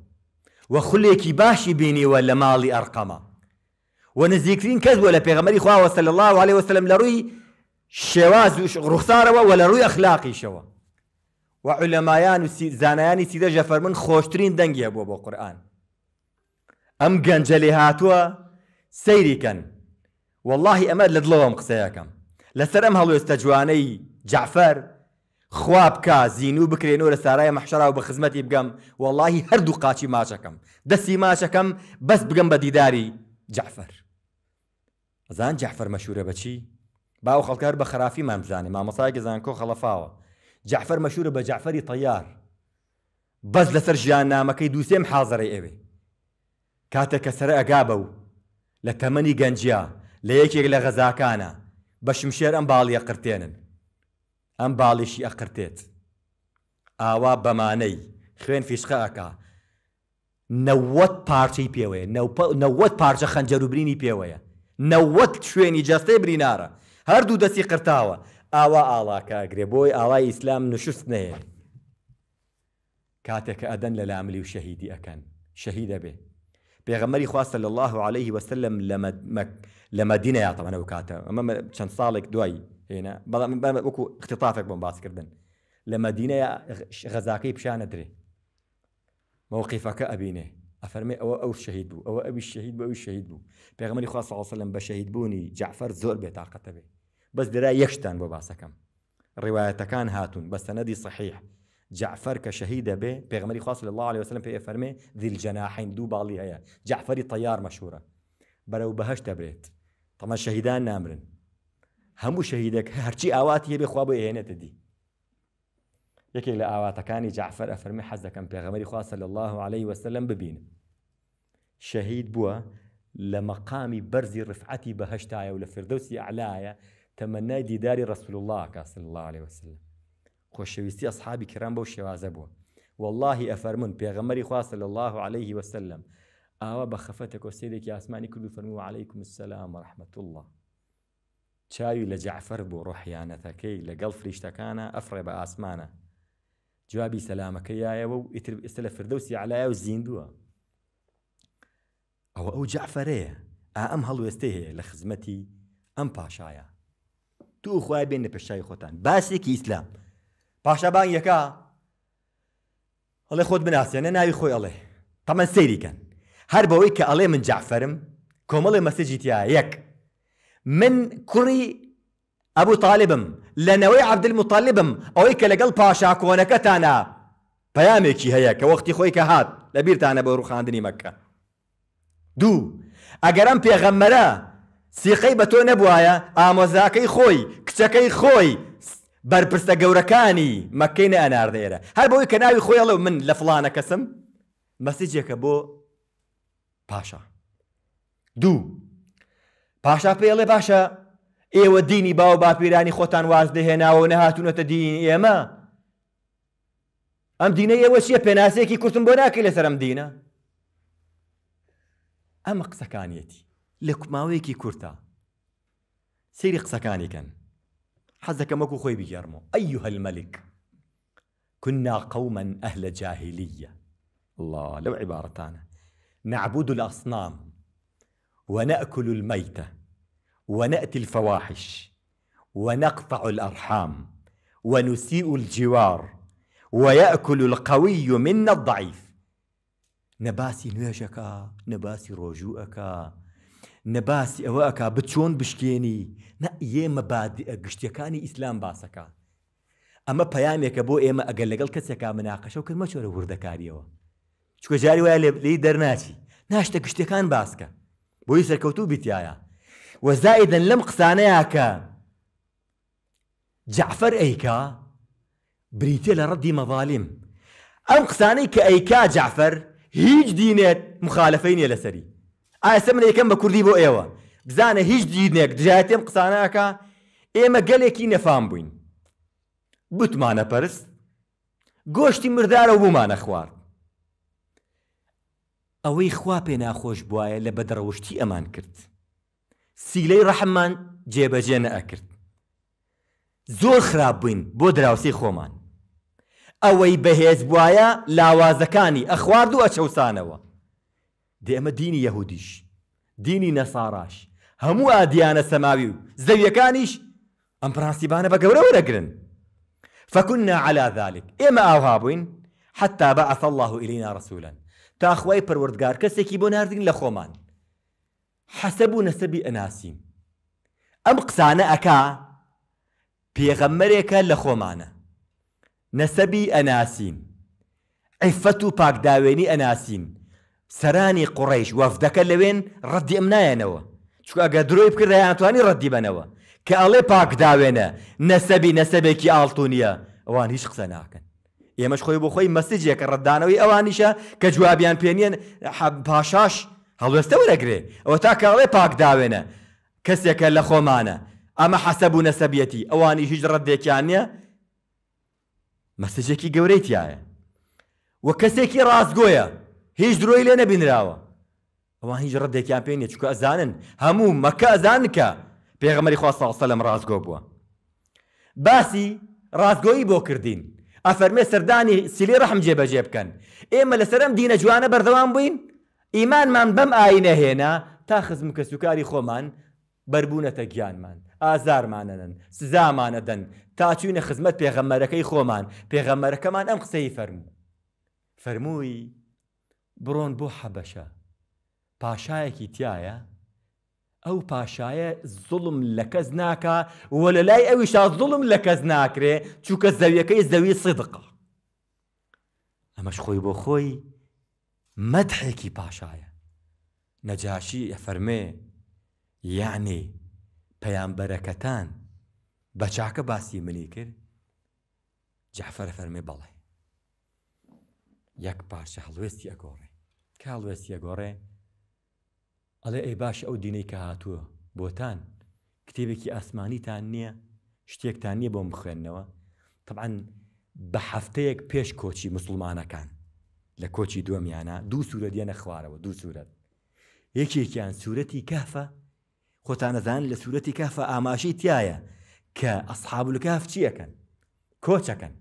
A: وە خولێکی باشی بینیوە لە ماڵی ئەرقەمە و نزیکترین کەس بووە لە پێغەمەری خواوە سەل الله عليه وسلم لە ڕووی شێواز و ڕوخسارەوە و لە ڕووی ئەخلاقیشەوە و علەمایان و زانایانی سیدەژە فەرمن خۆشترین دەنگیە بووە بۆ قورآن ئەم گەنجەلی هاتووە سەیریکەن واللهی ئەمە لە دڵەوەم قسەیەکەم لەسەر ئەم هەڵوێستە جوانەی جعفەر خوا بکە زین و بکرێنەوە لە سارایە مەحشرا و بە خزمەتی بگەم واللهی هەردوو قاچی ماچەکەم دەستی ماچەکەم بەس بگەم بە دیداری جعفەر ئەزان جعفەر مەشهورە بەچی باو خەڵکار بە خرافیمان بزانێ مامەسای گەزانکۆ خەڵەفاوە جعفەر مەشهورە بە جعفەری تەیار بەس لەسەر ژیان نامەکەی دووسێم حازەڕێ ئێوێ کاتێک کە سرە ئەگا بە و لە تەمەنی گەنجیا لە یەکێک لە غەزاکانە بە شمشێر ئەم باڵیە قرتێنن ئەم باڵیشی ئەقرتێت ئاوا بەمانەی خوێن فیشقە ئەکا نەوەت پارچەی پێوەیە نەوەت پارچە خەنجەر و برینی پێوەیە نەوەت شوێنی جەستەی برینارە هەردوو دەستی قرتاوە ئاوا ئاڵاکە ئەگرێ بۆی ئاوای ئیسلام نوشست نەیە کاتێککە ئەدەن لە لاملی و شەهیدی ئەەکەن شەهی دەبێ پێغەمەری خواستە لە الله عليه وسلم لە مدینە یاتەمەەوە کاتە ئەمە چەند ساڵێک دوایی هنا بەڵام من وەکو اختتافێک بۆم غزاكي لە مەدینەیە موقفك ابيني افرمي او او الشهيد او شەهید الشهيد ئەوە ئەوی شەهید بە ئەوی شەهید بوو پێغمەری خوا ساڵسەلم بە شەهید بوونی جعفەر زۆر بێتاقەتە بێ بەس دەرا یەکشتان بۆ باسەکەم كان هاتون بس سندي صحيح جعفر كشهيد به بيغمري خاص صلى الله عليه وسلم پێ افرمي ذي الجناحين دو بالي هيا جعفری تەیار مشهوره برو بەهشت دەبرێت طبعا شهيدان نامرن همو شهيدك هرشي ئاواتی هەبێ خوا بۆ تدي يكي یەکێک كاني جعفر أفرمي حزك أم دەکەم پێغەمەری خواسە الله عليه وسلم ببين شهيد بوا لمقامي برزي رفعتي بهشتايا ولفردوسي أعلايا لە فردەوسی علاایە رسول الله صلى الله عليه وسلم خۆشەویستی أصحابي كرام بو شێوازە بوا والله أفرمن بيغمري خواه صلى الله عليه وسلم آوا بخفتك وسيدك يا ئاسمانی کردو فرمو عليكم السلام ورحمة الله چاوی لە جعفر بوو ڕۆحیانەتەکەی لەگەڵ فریشتەکانە ئەفرێ بە ئاسمانە جوابی سەلامەکە یایەوە و ئیتر ئێستا لە فردەوسی علایە و زیندووە ئەوە ئەو جعفرەیە ئا ئەم هەڵوێستی هەیە لە خزمەتی ئەم پاشایە تو خوای بێنە پێشای خۆتان باسێکی ئیسلام پاشابان یەکە ئەڵێ خۆت بناسیێنە ناوی خۆی ئەڵێ تەمە سەیریکەن هەر بەوەی کە ئەڵێ من جعفرم کۆمەڵی مەسەجیتیا یەک من کوڕی ئەبوو تاالبم لەنەوەی عبدل مطالبم ئەوەی کە لەگەڵ پاشا کۆنەکەتانە پەیامێکی هەیە کە وەختی خۆی کە هات لە بیرتانە بۆ ڕوخاندنی مەکە دوو ئەگەرم پێغەممەرە سیخەی بە تۆ نەبووایە ئامۆزاکەی خۆی کچەکەی خۆی بەرپرسە گەورەکانی مەکەی نە ئەناردێرە هەر بۆی کە ناوی خۆیڵە من لە فلانە کەسم مەسیجێکە بۆ پاشا دوو پاشا پێڵێ باشە ئێوە دینی باو باپیرانی خۆتان واز دەهێناوە نەهاتونەتە دینی ئێمە ئەم دینە ئێوە چییە پێناسەیەکی کورتم بۆ ناکەی لەسەرم دینە ئەمە قسەکانیەتی لە کوماوەیەکی کورتە سری قسەکانیکەن حەزەکەمەک و خۆی بگەرمەوە ايها الملك كنا قوما أهل جاهلية الله لو عبارتانا نعبد الأصنام ونأكل الميتة ونأتي الفواحش ونقطع الأرحام ونسيء الجوار ويأكل القوي منا الضعيف نباسي نباسي نەباسی نباسي أواكا بتشون بشكيني نأيي مبادئ قشتكاني إسلام باسكا أما ئەمە كبو إيما أقل لقل كسكا مناقشة وكل ما شو چۆرە وردەکاریەوە چکە جاري ويا لێ دەرناچی ناشتا قشتكان باسكا بۆی سەرکەوتوو بیتایە وەزایدن لەم قسانەیە کە جعفەر ئەیکا بریتە لە ڕەدی مەڤالیم ئەم قسانەی کە ئەیکا جعفەر هیچ دینێت مخالفەی نیە لەسەری ئاسە من یەکەم بە کوردی بۆ ئێوە بزانە هیچ دیینێک دژاتێم قسانەکە ئێمە گەلێکی نەفام بووین بتمانە پەرست گۆشتی مردارە بوومانە خوارد ئەوەی خوا پێ ناخۆش بواە لە بەدڕەوشتی ئەمان کرد سیلەی ڕەحممان جێبەجێ نەئەکرد زۆر خراپ بووین بۆ دراوسی خۆمان ئەوەی بەهێز بواە لاوازەکانی ئەخوارد و ئەچەوسانەوە دێمە دینی یهودیش، دینی نەساڕاش هەموو ئادیانە سەماوی و زەویەکانیش ئەم پرانسیبانە بە گەورە وەرەگرن فەکونا على ذلك إما أوها بووین حتى بعث الله إلينا رسولا تاخوای پەروەردگار کەسێکی بۆ ناردین لە خۆمان حەسەب و نەسەبی ئەناسیم ئەم قسانە ئەکا پێغەممەرێکە لە خۆمانە نەسەبی ئەناسین عیفەت و پاکداوێنی ئەناسین سەرانی قوڕیش وەفدەکە لەوێن ڕەدی ئەم نایەنەوە چکو ئەگە درۆی بکردیانتوانی ڕەدی بنەوە کە ئەڵێ پاکداوێنە نەسەبی نەسەبێکی ئاڵتونیە ئەوان هیچ قسە ناکەن ئێمەش خۆی بۆ خۆی مەسیجێکە ڕدانەوەی ئەوانیشە کە جوابیان پێنیان پاشاش هەڵوێستە وەرەگرێ ئەوە تا کاڵێ پاک داوێنە کەسێکە لە خۆمانە ئەمە حەسە بوو نەسەبیەتی ئەوانی هیچ ڕەتێکیان نیە مەسیجێکی گەورەیتیایە وە کەسێکی ڕاستگۆیە هیچ درۆی لێ نەبینراوە ئەوان هیچ ڕەتێکیان پێ نیە چکە ئەزانن هەموو مەکە ئەزانکە پێغەمەری خوا ساڵسە لەم ڕازگۆ بووە باسی ڕازگۆیی بۆ کردین ئەفەرمێ سەردانی سیلی ڕەحم جێبەجێ بکەن ئێمە لەسەرم دینە جوانە بەردەوام بووین ئیمانمان بەم ئاینە هێنا تا خزم کە سوکاری خۆمان بربوونەتە گیانمان ئازارمانەنن سزامانەدەن تا چوینە خزمەت پێغەممەرەکەی خۆمان پێغەممەرەکەمان ئەم قسەی فەرمو فەرمووی بڕۆن بۆ حەبەشە پاشایەکی تایە ئەو پاشایە زوڵم لە کەس ناکە وە لە لای ئەویشا زوڵم لە کەس ناکرێ چووکە زەویەکەی زەوی سدقە ئەمەش خۆی بۆ خۆی مەدحێکی پاشایە نەجاشی ئەفەرمێ یعنی پەیامبەرەکەتان بە چاکە باسی منی کرد جعفەرە فەرمێ بەڵێ یەک پارچە هەڵوێستی ئەگۆڕێ کاڵوێستی ئەگۆڕێ ئەڵێ ئەی باش ئەو دینەی کە هاتووە بۆتان کتێبێکی ئاسمانیتان نییە شتێکتان نییە بۆم بخوێندنەوە طبعاً بە هەفتەیەک پێش کۆچی مسلمانەکان لە کۆچی دووەمیانە دوو سوورە دیێنە خوارەوە دوو سوورەت یەکێکیان سوورەتی کافە خۆتانەزان لە سوورەتی کافە ئاماشی تایە کە ئەسحابل کاف چیەکەن کۆچەکەن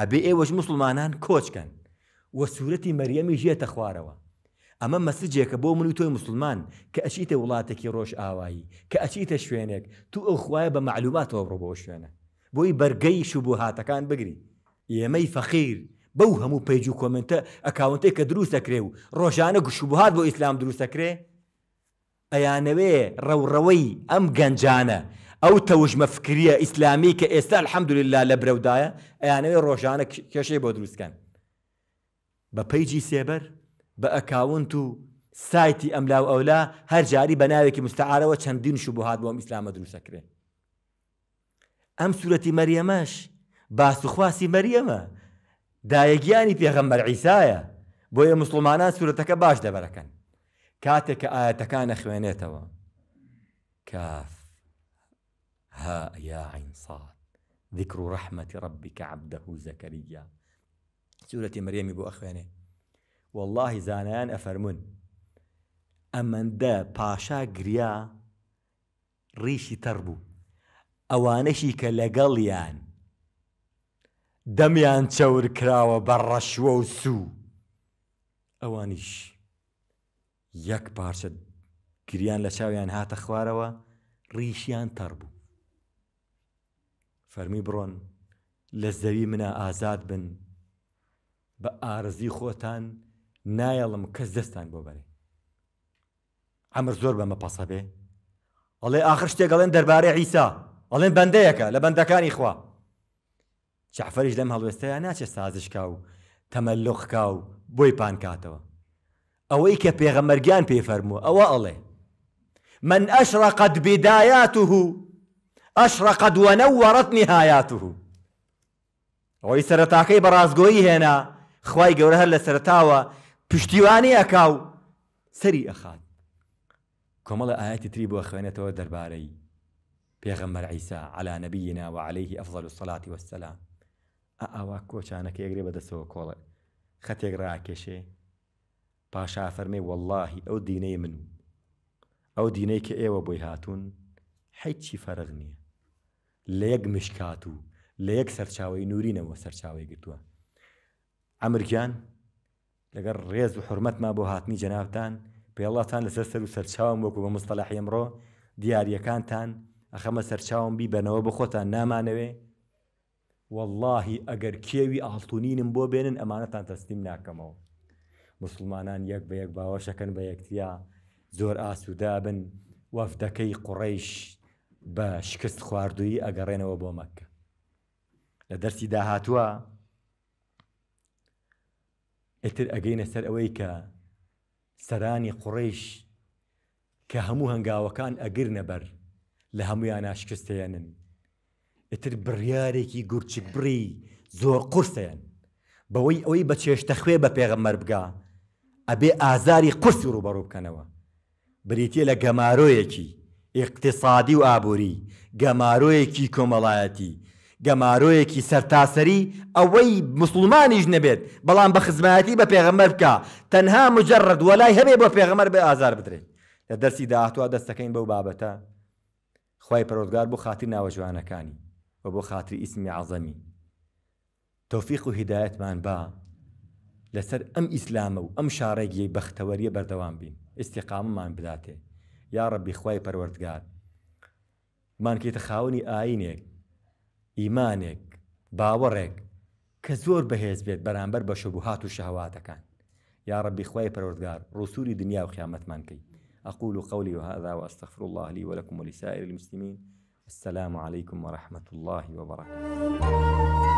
A: ئەبێ ئێوەش مسلمانان کۆچکەن وە سوورەتی مەریەمی ژێتە خوارەوە ئەمە مەسجێکە بۆ من و تۆی مسلمان کە ئەچیتە وڵاتێکی ڕۆژ ئاوایی کە ئەچیتە شوێنێک تو ئەو خوایە بە معلوماتەوە بڕۆ بۆ شوێنە بۆی بەرگەی شوبوو هاتەکان بگری ئێمەی فەخیر بەو هەموو پیج و کۆمنتە ئەکاونتێک کە دروستەکرێ و ڕۆژانە گوشبهات بۆ ئیسلام دروستەکرێ ئەیانەوێ ڕەوڕەوەی ئەم گەنجانە ئەو تەوژمە فکریە ئیسلامی کە ئێستا الحەمدوللا لە برەودایە ئەیانەوێ ڕۆژانە کێشەی بۆ دروستکەن بە پیجی سێبەر بأكاونتو سايتي أملا وأولا ئەملاو ئەولا هەر جاری بە شبهات مستعاارەوە إسلام شوبهات بۆم أم سورة ئەم سوورەتی مەریەمەش باسوخواسی مەریەمە في غمر عیسایە بۆیە مسلمانا سورة كباش دەبەرەکەن كاتك آية كان خوانيتوا كاف ها يا عين صاد ذكر رحمة ربك عبده زكريا سورة مريم بو أخواني واللهی زانایان ئەفەرمون ئەمەندە پاشا گریا ڕیشی تەڕ بوو ئەوانەشی کە لەگەڵیان دەمیان چەور کراوە بە ڕەشوە و سوو ئەوانیش یەک پارچە گریان لە چاویان هاتە خوارەوە ڕیشیان تەڕ بوو فەرمی بڕۆن لە زەوی منە ئازاد بن بە ئارزی خۆتان نایەڵم کەس دەستان بۆ بەرێ ئەمر زۆر بەمە پاسە بێ ئەڵێ آخر شتێکگەڵێن دەربارەی عیسا ئەڵێن بەندەیەکە لە بەندەکانی خوا چعفەریش لەم هەڵوێستەیە ناچێت سازشکا و تەمەلوخکا و بۆی پانکاتەوە ئەوەی کە پێغەمەرگیان پێفەرموو ئەوە ئەڵێ من أشرقت بداياته أشرقت ونورت نهاياته ئەوەی سەرەتاکەی بەڕازگۆیی هێنا خی گەورە هەر لە سەرتاوە پشتیوانی ئەکاو سەری ئەخات کۆمەڵە ئاەتی تری بۆ خوێنێتەوە دەربارەی پێغەمبەر عیسا على نەبینا و عليهەیهی ئەفضل و سەڵاتی وەسەلام ئاوا کۆچانەکە ئەگرێ بەدەستەوە کۆڵە خەتێک ڕاکێشێ پاشا فەرمێ واللهی ئەو دینەی من ئەو دینەی کە ئێوە بۆی هاتوون هیچی فەرغ نییە لە یەک مشکات و لە یەک سەرچاوی نورینەوە سەرچاوی گرتووە ئەمریکان لەگەر ڕێز و حرمەتما بۆ هاتنی جەناوتان پێڵاتان لەسەر سەر و سەرچاوم وەکو بە مستەلاح ئەمڕۆ دیارریەکانتان ئەخەمە سەرچاوم بیبەنەوە بە خۆتان نامانەوێ واللهی ئەگەر کێوی ئاڵتونینم بۆ بێنن ئەمانەتان تەستیم ناکەمەوە مسلمانان یەک بە یەک باوەشەکەن بە یەکتیا زۆر ئاسوودابن وەفدەکەی قوڕیش بە شکست خواردووی ئەگەڕێنەوە بۆ مەکە لە دەرسی داهاتووە ئەتر ئەگەینە سەر ئەوەی کە سەرانی قڕیش کە هەموو هەنگاوەکان ئەگر نەبەر لە هەمویان ناشکستێنن ئتر بڕیارێکی گورچک بڕی زۆر قورسیان بەوەی ئەوەی بە چێشتەخوێ بە پێغەمەەر بگا ئەبێ ئازاری قرسی ڕوبەڕوو بکەنەوە بریتە لە گەمارۆیەکی اقتصادی و ئابووری گەمارۆیەکی کۆمەڵایەتی گەمارۆیەکی سەرتاسەری ئەوەی مسلمانیش نەبێت بەڵام بە خزمەتی بە پێغەمەر بکە تەنها مجرد وەلای هەبێ بە پێغەمەر بە ئازار بدرێن لە دەرسی داهاتوە دەستەکەین بەو بابەتە خی پرۆزگار بۆ خاطر ناوە جوانەکانی و بۆ خاطری ئیسمی عزەمی تۆفیق و هدایەتمان با لەسەر ئەم ئیسلامە و ئەم شارێکی بەختەوەریە بەردەوام بین ئیسیقاممان بداتێ یا ڕەبی خی پەروەردگار مانکێتە خاوەنی ئاینێک ایمانك باورك كزور بهز بيت برانبر بەرامبەر بە شەبهات و شەهواتەکان یا ڕبی خی پەرۆردگار ڕوسوری دنیا و كي أقول قولي وهذا وأستغفر الله لي ولكم ولسائر المسلمين السلام عليكم ورحمة الله وبركاته